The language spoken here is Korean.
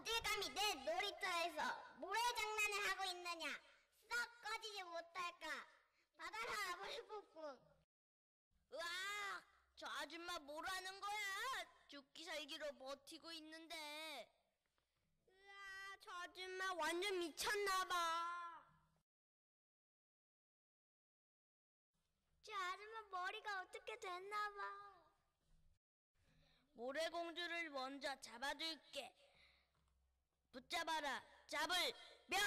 어딜 감히 내 놀이터에서 모래장난을 하고 있느냐 썩 꺼지지 못할까 받아라 아버지 폭풍 으악 저 아줌마 뭐라는 거야 죽기 살기로 버티고 있는데 으아 저 아줌마 완전 미쳤나봐 저 아줌마 머리가 어떻게 됐나봐 모래공주를 먼저 잡아줄게 잡아라 잡을 명